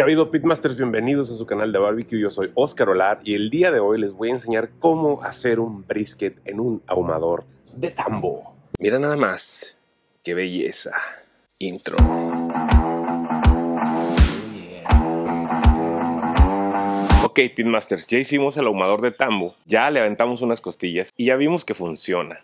ha habido Pitmasters? Bienvenidos a su canal de barbecue. Yo soy Oscar Olar y el día de hoy les voy a enseñar cómo hacer un brisket en un ahumador de tambo. Mira nada más, qué belleza. Intro. Ok, Pitmasters, ya hicimos el ahumador de tambo, ya le aventamos unas costillas y ya vimos que funciona.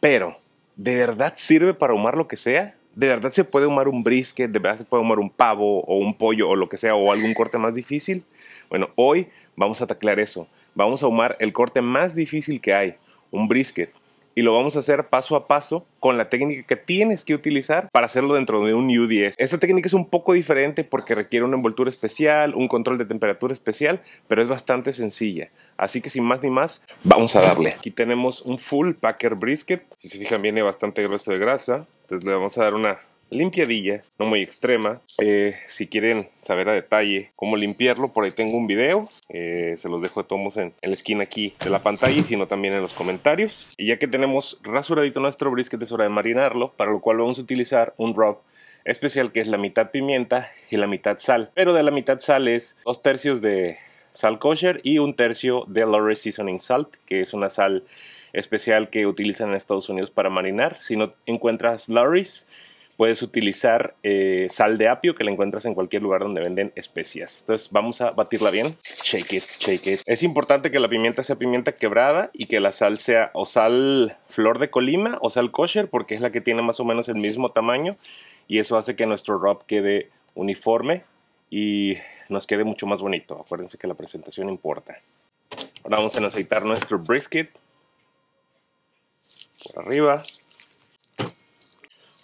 Pero, ¿de verdad sirve para ahumar lo que sea? de verdad se puede humar un brisket, de verdad se puede humar un pavo o un pollo o lo que sea, o algún corte más difícil. Bueno, hoy vamos a taclar eso. Vamos a humar el corte más difícil que hay, un brisket. Y lo vamos a hacer paso a paso con la técnica que tienes que utilizar para hacerlo dentro de un U10. Esta técnica es un poco diferente porque requiere una envoltura especial, un control de temperatura especial, pero es bastante sencilla. Así que sin más ni más, vamos a darle. Aquí tenemos un full packer brisket. Si se fijan, viene bastante grueso de grasa. Entonces le vamos a dar una limpiadilla, no muy extrema. Eh, si quieren saber a detalle cómo limpiarlo, por ahí tengo un video. Eh, se los dejo de todos en, en, la esquina aquí de la pantalla, sino también en los comentarios. Y ya que tenemos rasuradito nuestro brisket, es hora de marinarlo, para lo cual vamos a utilizar un rub especial que es la mitad pimienta y la mitad sal. Pero de la mitad sal es dos tercios de sal kosher y un tercio de Lorry Seasoning Salt, que es una sal especial que utilizan en Estados Unidos para marinar. Si no encuentras Lowry's, puedes utilizar eh, sal de apio que la encuentras en cualquier lugar donde venden especias. Entonces vamos a batirla bien. Shake it, shake it. Es importante que la pimienta sea pimienta quebrada y que la sal sea o sal flor de colima o sal kosher porque es la que tiene más o menos el mismo tamaño y eso hace que nuestro rub quede uniforme y nos quede mucho más bonito. Acuérdense que la presentación importa. Ahora vamos a aceitar nuestro brisket por arriba.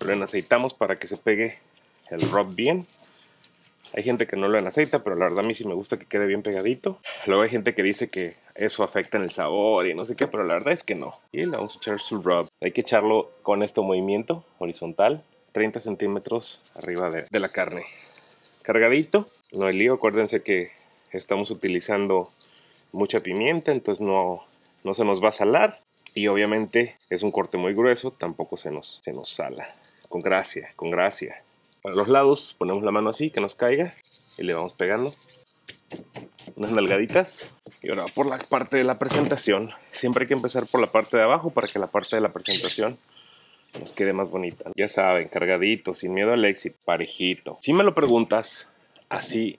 Lo aceitamos para que se pegue el rub bien. Hay gente que no lo aceita, pero la verdad a mí sí me gusta que quede bien pegadito. Luego hay gente que dice que eso afecta en el sabor y no sé qué, pero la verdad es que no. Y le vamos a echar su rub. Hay que echarlo con este movimiento horizontal, 30 centímetros arriba de la carne cargadito. No hay lío, acuérdense que estamos utilizando mucha pimienta, entonces no, no se nos va a salar. Y obviamente es un corte muy grueso, tampoco se nos, se nos sala. Con gracia, con gracia. Para los lados ponemos la mano así, que nos caiga, y le vamos pegando unas nalgaditas. Y ahora por la parte de la presentación. Siempre hay que empezar por la parte de abajo para que la parte de la presentación nos quede más bonita. Ya saben, cargadito, sin miedo al éxito, parejito. Si me lo preguntas, así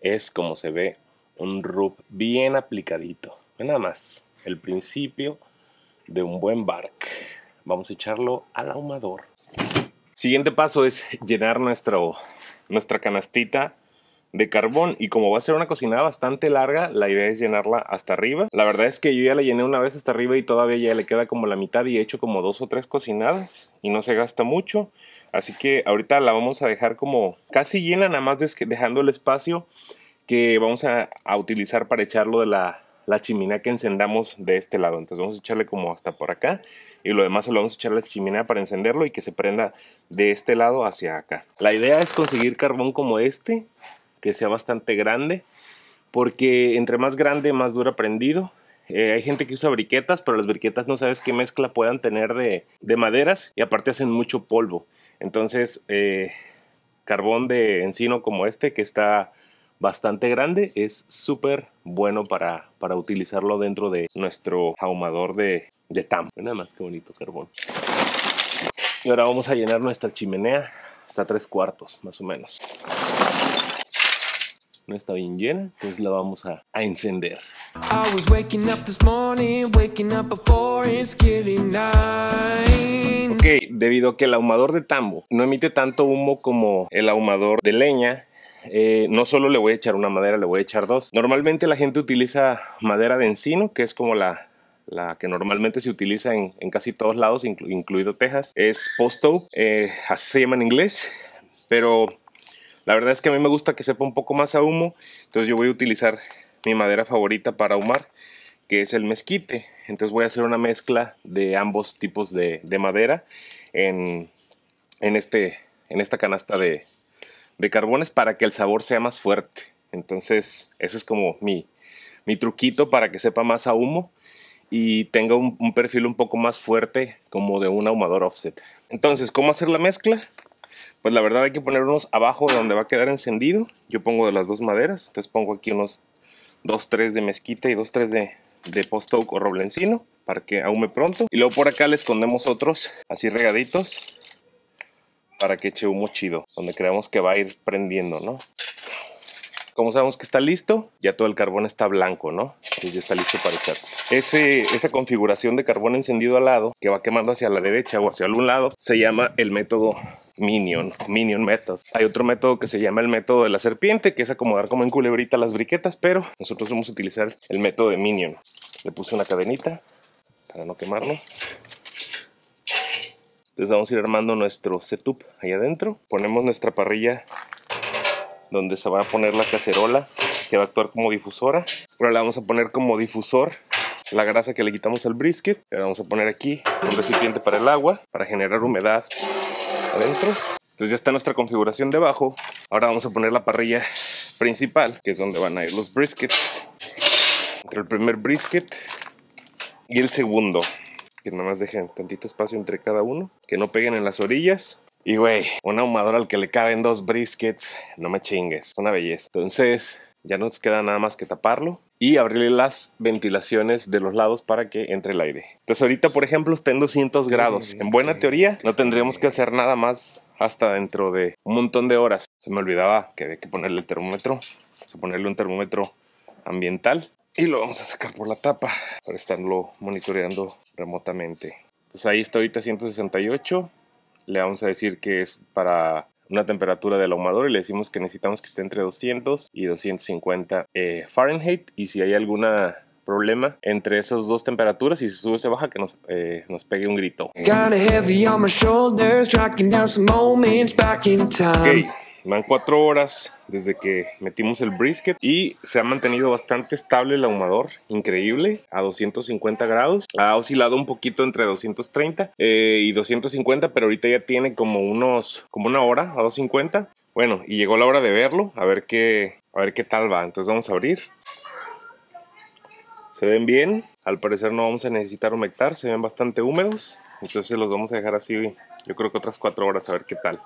es como se ve un rub bien aplicadito. Nada más, el principio de un buen bark. Vamos a echarlo al ahumador. Siguiente paso es llenar nuestra canastita de carbón y como va a ser una cocinada bastante larga, la idea es llenarla hasta arriba. La verdad es que yo ya la llené una vez hasta arriba y todavía ya le queda como la mitad y he hecho como dos o tres cocinadas y no se gasta mucho. Así que ahorita la vamos a dejar como casi llena, nada más dejando el espacio que vamos a, utilizar para echarlo de la, la chimenea que encendamos de este lado. Entonces vamos a echarle como hasta por acá y lo demás se lo vamos a echar la chimenea para encenderlo y que se prenda de este lado hacia acá. La idea es conseguir carbón como este que sea bastante grande, porque entre más grande, más dura prendido. Eh, hay gente que usa briquetas, pero las briquetas no sabes qué mezcla puedan tener de, maderas y aparte hacen mucho polvo. Entonces, eh, carbón de encino como este, que está bastante grande, es súper bueno para, para utilizarlo dentro de nuestro ahumador de, de tam. Nada más que bonito carbón. Y ahora vamos a llenar nuestra chimenea hasta tres cuartos, más o menos no está bien llena, entonces la vamos a, encender. Ok, debido a que el ahumador de tambo no emite tanto humo como el ahumador de leña, eh, no solo le voy a echar una madera, le voy a echar dos. Normalmente la gente utiliza madera de encino, que es como la, la que normalmente se utiliza en, casi todos lados, incluido Texas. Es post-oak, eh, así se llama en inglés, pero la verdad es que a mí me gusta que sepa un poco más a humo, entonces yo voy a utilizar mi madera favorita para ahumar, que es el mezquite. Entonces voy a hacer una mezcla de ambos tipos de, madera en, este, en esta canasta de, carbones para que el sabor sea más fuerte. Entonces ese es como mi, truquito para que sepa más a humo y tenga un, un, perfil un poco más fuerte como de un ahumador offset. Entonces, ¿cómo hacer la mezcla? pues la verdad hay que poner unos abajo donde va a quedar encendido. Yo pongo de las dos maderas, entonces pongo aquí unos 2, 3 de mezquita y 2, 3 de, de post oak o encino para que ahume pronto. Y luego por acá le escondemos otros así regaditos para que eche humo chido, donde creamos que va a ir prendiendo, ¿no? Como sabemos que está listo, ya todo el carbón está blanco, ¿no? Y ya está listo para echarse. Ese, esa configuración de carbón encendido al lado, que va quemando hacia la derecha o hacia algún lado, se llama el método Minion, Minion Method. Hay otro método que se llama el método de la serpiente, que es acomodar como en culebrita las briquetas, pero nosotros vamos a utilizar el método de Minion. Le puse una cadenita para no quemarnos. Entonces vamos a ir armando nuestro setup ahí adentro. Ponemos nuestra parrilla donde se va a poner la cacerola que va a actuar como difusora. Ahora la vamos a poner como difusor la grasa que le quitamos al brisket. Le vamos a poner aquí un recipiente para el agua para generar humedad adentro. Entonces ya está nuestra configuración debajo. Ahora vamos a poner la parrilla principal, que es donde van a ir los briskets. Entre el primer brisket y el segundo. Que nada más dejen tantito espacio entre cada uno. Que no peguen en las orillas. Y güey, un ahumador al que le caben dos briskets, no me chingues, una belleza. Entonces, ya nos queda nada más que taparlo y abrirle las ventilaciones de los lados para que entre el aire. Entonces ahorita, por ejemplo, está en 200 grados. En buena teoría, no tendríamos que hacer nada más hasta dentro de un montón de horas. Se me olvidaba que había que ponerle el termómetro. Vamos a ponerle un termómetro ambiental y lo vamos a sacar por la tapa para estarlo monitoreando remotamente. Entonces ahí está ahorita 168. Le vamos a decir que es para una temperatura del ahumador y le decimos que necesitamos que esté entre 200 y 250 eh, Fahrenheit y si hay alguna problema entre esas dos temperaturas y si sube o se baja que nos, eh, nos pegue un grito. Van cuatro horas desde que metimos el brisket y se ha mantenido bastante estable el ahumador, increíble, a 250 grados. Ha oscilado un poquito entre 230 eh, y 250, pero ahorita ya tiene como unos, como una hora a 250. Bueno, y llegó la hora de verlo, a ver qué, a ver qué tal va. Entonces vamos a abrir. Se ven bien, al parecer no vamos a necesitar humectar, se ven bastante húmedos, entonces los vamos a dejar así, yo creo que otras cuatro horas a ver qué tal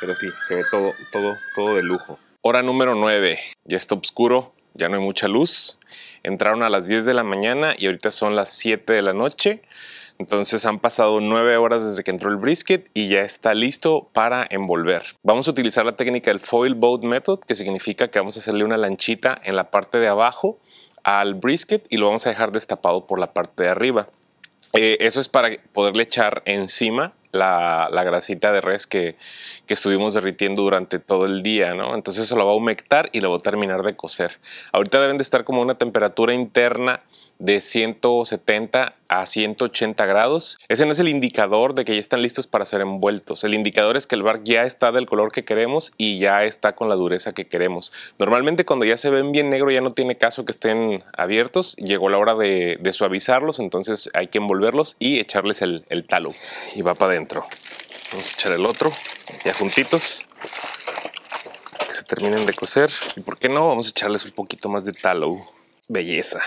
pero sí, se ve todo, todo, todo de lujo. Hora número 9, ya está oscuro, ya no hay mucha luz. Entraron a las 10 de la mañana y ahorita son las 7 de la noche. Entonces han pasado 9 horas desde que entró el brisket y ya está listo para envolver. Vamos a utilizar la técnica del foil boat method, que significa que vamos a hacerle una lanchita en la parte de abajo al brisket y lo vamos a dejar destapado por la parte de arriba. Eh, eso es para poderle echar encima la, grasita de res que, que, estuvimos derritiendo durante todo el día, ¿no? Entonces eso lo va a humectar y lo va a terminar de cocer. Ahorita deben de estar como una temperatura interna de 170 a 180 grados. Ese no es el indicador de que ya están listos para ser envueltos. El indicador es que el bark ya está del color que queremos y ya está con la dureza que queremos. Normalmente cuando ya se ven bien negro ya no tiene caso que estén abiertos. Llegó la hora de, suavizarlos, entonces hay que envolverlos y echarles el, talo. Y va para adentro. Vamos a echar el otro, ya juntitos se terminen de cocer. ¿Y por qué no? Vamos a echarles un poquito más de tallow. Belleza.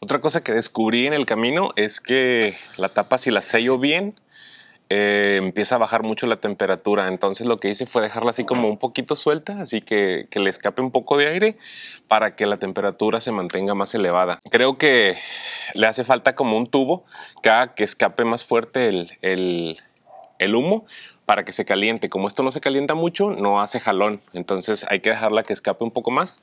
Otra cosa que descubrí en el camino es que la tapa, si la sello bien, eh, empieza a bajar mucho la temperatura. Entonces lo que hice fue dejarla así como un poquito suelta, así que, le escape un poco de aire para que la temperatura se mantenga más elevada. Creo que le hace falta como un tubo que que escape más fuerte el, el humo para que se caliente. Como esto no se calienta mucho, no hace jalón. Entonces hay que dejarla que escape un poco más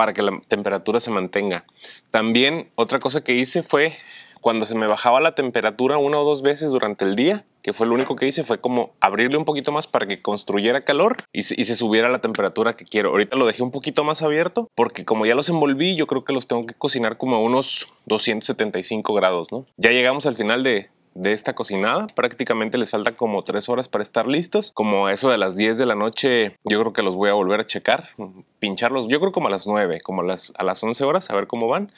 para que la temperatura se mantenga. También otra cosa que hice fue cuando se me bajaba la temperatura una o dos veces durante el día, que fue lo único que hice, fue como abrirle un poquito más para que construyera calor y se, subiera la temperatura que quiero. Ahorita lo dejé un poquito más abierto porque como ya los envolví, yo creo que los tengo que cocinar como a unos 275 grados, ¿no? Ya llegamos al final de, de esta cocinada. Prácticamente les falta como tres horas para estar listos. Como a eso de las 10 de la noche, yo creo que los voy a volver a checar, pincharlos, yo creo como a las 9, como a las, a las 11 horas, a ver cómo van.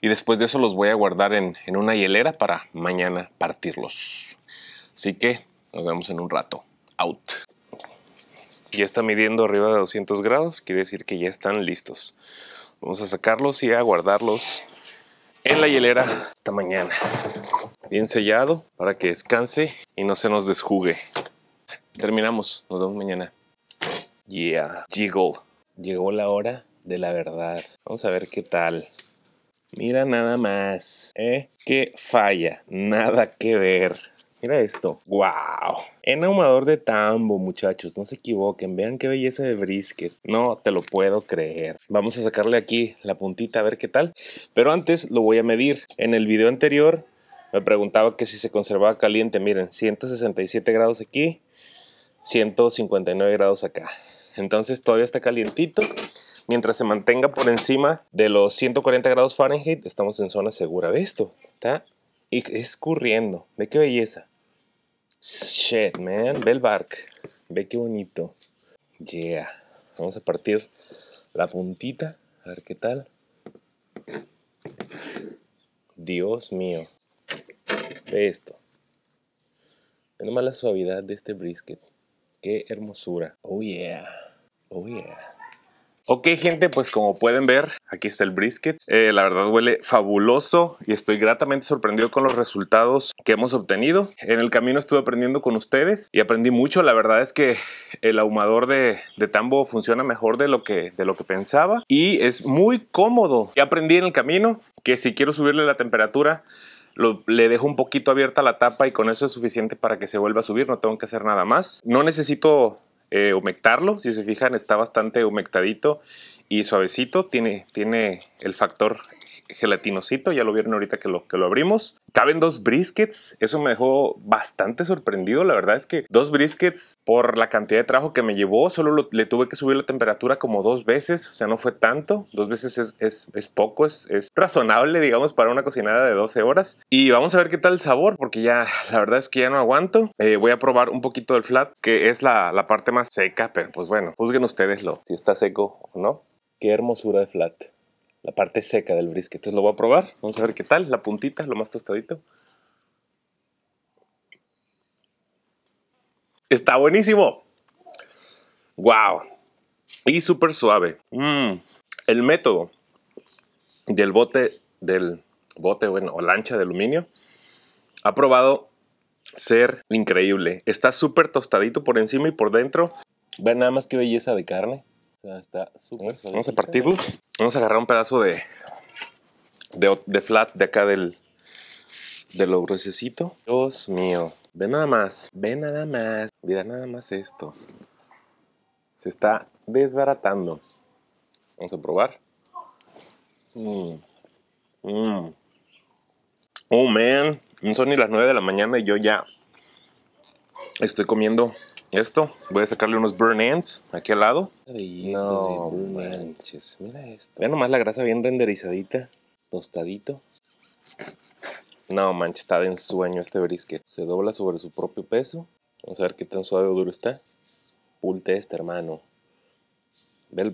Y después de eso los voy a guardar en, en una hielera para mañana partirlos. Así que nos vemos en un rato. Out. Ya está midiendo arriba de 200 grados, quiere decir que ya están listos. Vamos a sacarlos y a guardarlos en la hielera hasta mañana bien sellado para que descanse y no se nos desjugue. Terminamos, nos vemos mañana. Yeah, llegó. Llegó la hora de la verdad. Vamos a ver qué tal. Mira nada más, ¿eh? Qué falla, nada que ver. Mira esto. ¡Wow! ahumador de tambo, muchachos. No se equivoquen. Vean qué belleza de brisket. No te lo puedo creer. Vamos a sacarle aquí la puntita a ver qué tal. Pero antes lo voy a medir. En el video anterior me preguntaba que si se conservaba caliente. Miren, 167 grados aquí, 159 grados acá. Entonces todavía está calientito. Mientras se mantenga por encima de los 140 grados Fahrenheit, estamos en zona segura. ¿Ve esto? Está escurriendo. Ve qué belleza. Shit, man. Ve el bark. Ve qué bonito. Yeah. Vamos a partir la puntita. A ver qué tal. Dios mío ve esto. Ve la suavidad de este brisket. Qué hermosura. Oh yeah. Oh yeah. Ok gente, pues como pueden ver, aquí está el brisket. Eh, la verdad huele fabuloso y estoy gratamente sorprendido con los resultados que hemos obtenido. En el camino estuve aprendiendo con ustedes y aprendí mucho. La verdad es que el ahumador de, tambo funciona mejor de lo, que, de lo que pensaba y es muy cómodo. Y aprendí en el camino que si quiero subirle la temperatura le dejo un poquito abierta la tapa y con eso es suficiente para que se vuelva a subir, no tengo que hacer nada más. No necesito eh, humectarlo, si se fijan está bastante humectadito y suavecito, tiene, tiene el factor gelatinosito, ya lo vieron ahorita que lo, que lo abrimos. Caben dos briskets, eso me dejó bastante sorprendido, la verdad es que dos briskets por la cantidad de trabajo que me llevó, solo le tuve que subir la temperatura como dos veces, o sea, no fue tanto, dos veces es, poco, es, razonable, digamos, para una cocinada de 12 horas. Y vamos a ver qué tal el sabor, porque ya, la verdad es que ya no aguanto. Eh, voy a probar un poquito del flat, que es la, parte más seca, pero pues bueno, juzguen ustedes lo, si está seco o no. Qué hermosura de flat la parte seca del brisket. Entonces lo voy a probar, vamos a ver qué tal, la puntita, lo más tostadito. Está buenísimo. ¡Wow! Y súper suave. Mm. El método del bote, del bote, bueno, o lancha de aluminio, ha probado ser increíble. Está súper tostadito por encima y por dentro. Vean nada más qué belleza de carne está súper Vamos a partirlo. Vamos a agarrar un pedazo de, de, flat de acá del, del gruesecito. Dios mío. Ve nada más. Ve nada más. Mira nada más esto. Se está desbaratando. Vamos a probar. Mm. Mm. Oh, man. No son ni las 9 de la mañana y yo ya estoy comiendo esto. Voy a sacarle unos burn ends aquí al lado. Belleza no, manches. Mira esto. Vean nomás la grasa bien renderizadita. Tostadito. No manches, está de ensueño este brisket. Se dobla sobre su propio peso. Vamos a ver qué tan suave o duro está. Pulte este, hermano. Bell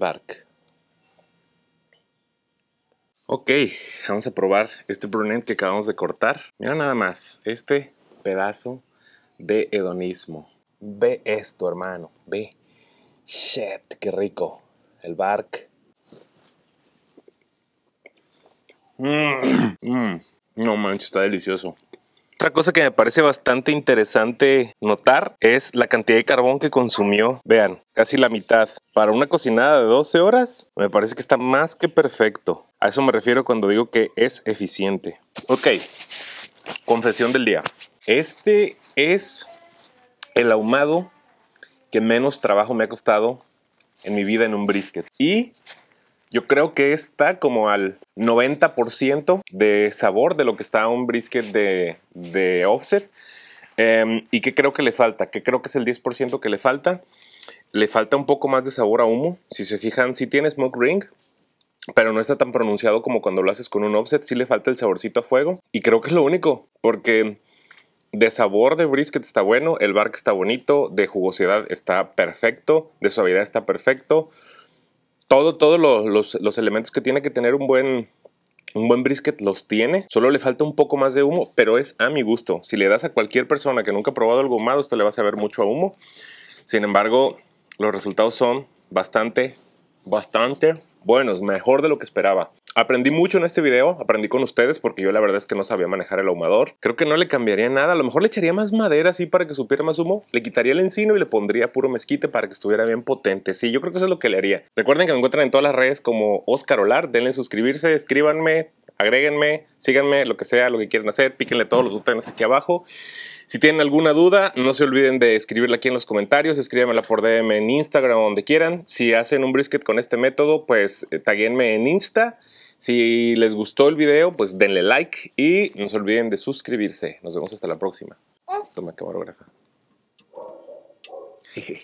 Ok, vamos a probar este burn que acabamos de cortar. Mira nada más, este pedazo de hedonismo. Ve esto, hermano. Ve. Shit, qué rico. El bark. Mm, mm. no manches, está delicioso. Otra cosa que me parece bastante interesante notar es la cantidad de carbón que consumió. Vean, casi la mitad. Para una cocinada de 12 horas, me parece que está más que perfecto. A eso me refiero cuando digo que es eficiente. Ok, confesión del día. Este es el ahumado que menos trabajo me ha costado en mi vida en un brisket. Y yo creo que está como al 90% de sabor de lo que está un brisket de, offset. Em, ¿Y qué creo que le falta? Que creo que es el 10% que le falta. Le falta un poco más de sabor a humo. Si se fijan, sí tiene smoke ring, pero no está tan pronunciado como cuando lo haces con un offset. si le falta el saborcito a fuego. Y creo que es lo único, porque de sabor de brisket está bueno, el bark está bonito, de jugosidad está perfecto, de suavidad está perfecto. Todo, todos los, elementos que tiene que tener un buen, un buen brisket los tiene. Solo le falta un poco más de humo, pero es a mi gusto. Si le das a cualquier persona que nunca ha probado algo ahumado, esto le va a saber mucho a humo. Sin embargo, los resultados son bastante, bastante buenos, mejor de lo que esperaba. Aprendí mucho en este video, aprendí con ustedes porque yo la verdad es que no sabía manejar el ahumador. Creo que no le cambiaría nada, a lo mejor le echaría más madera así para que supiera más humo, le quitaría el encino y le pondría puro mezquite para que estuviera bien potente. Sí, yo creo que eso es lo que le haría. Recuerden que me encuentran en todas las redes como Oscar Olar, denle suscribirse, escríbanme, agréguenme, síganme, lo que sea, lo que quieran hacer, píquenle todos los botones aquí abajo. Si tienen alguna duda, no se olviden de escribirla aquí en los comentarios, escríbanmela por DM en Instagram o donde quieran. Si hacen un brisket con este método, pues eh, taguenme en Insta. Si les gustó el video, pues denle like y no se olviden de suscribirse. Nos vemos hasta la próxima. Toma camarógrafa.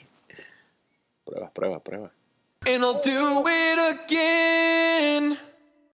Prueba, prueba, prueba.